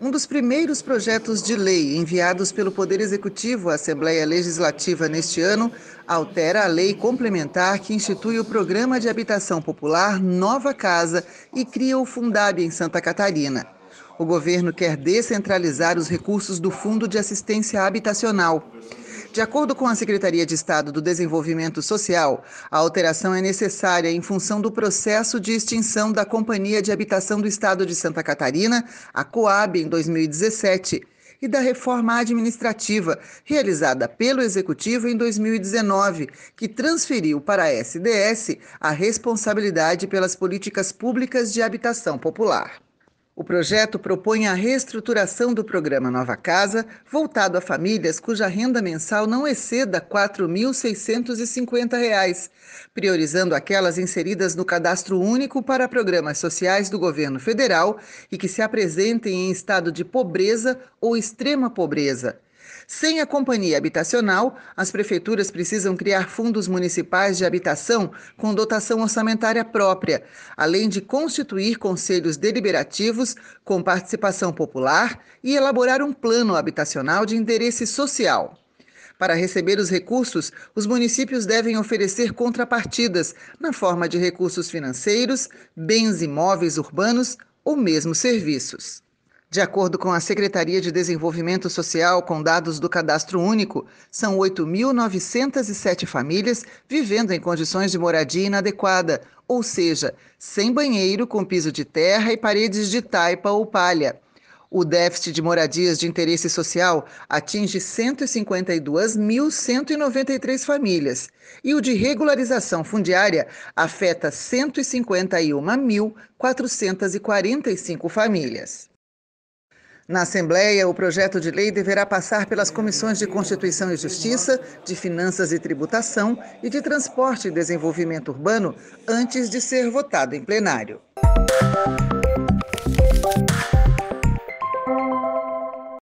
Um dos primeiros projetos de lei enviados pelo Poder Executivo à Assembleia Legislativa neste ano altera a lei complementar que institui o Programa de Habitação Popular Nova Casa e cria o Fundab em Santa Catarina. O governo quer descentralizar os recursos do Fundo de Assistência Habitacional. De acordo com a Secretaria de Estado do Desenvolvimento Social, a alteração é necessária em função do processo de extinção da Companhia de Habitação do Estado de Santa Catarina, a Coab, em 2017, e da reforma administrativa realizada pelo Executivo em 2019, que transferiu para a SDS a responsabilidade pelas políticas públicas de habitação popular. O projeto propõe a reestruturação do programa Nova Casa, voltado a famílias cuja renda mensal não exceda R$ 4.650, priorizando aquelas inseridas no cadastro único para programas sociais do governo federal e que se apresentem em estado de pobreza ou extrema pobreza. Sem a companhia habitacional, as prefeituras precisam criar fundos municipais de habitação com dotação orçamentária própria, além de constituir conselhos deliberativos com participação popular e elaborar um plano habitacional de interesse social. Para receber os recursos, os municípios devem oferecer contrapartidas na forma de recursos financeiros, bens imóveis urbanos ou mesmo serviços. De acordo com a Secretaria de Desenvolvimento Social, com dados do Cadastro Único, são 8.907 famílias vivendo em condições de moradia inadequada, ou seja, sem banheiro, com piso de terra e paredes de taipa ou palha. O déficit de moradias de interesse social atinge 152.193 famílias e o de regularização fundiária afeta 151.445 famílias. Na Assembleia, o projeto de lei deverá passar pelas comissões de Constituição e Justiça, de Finanças e Tributação e de Transporte e Desenvolvimento Urbano antes de ser votado em plenário.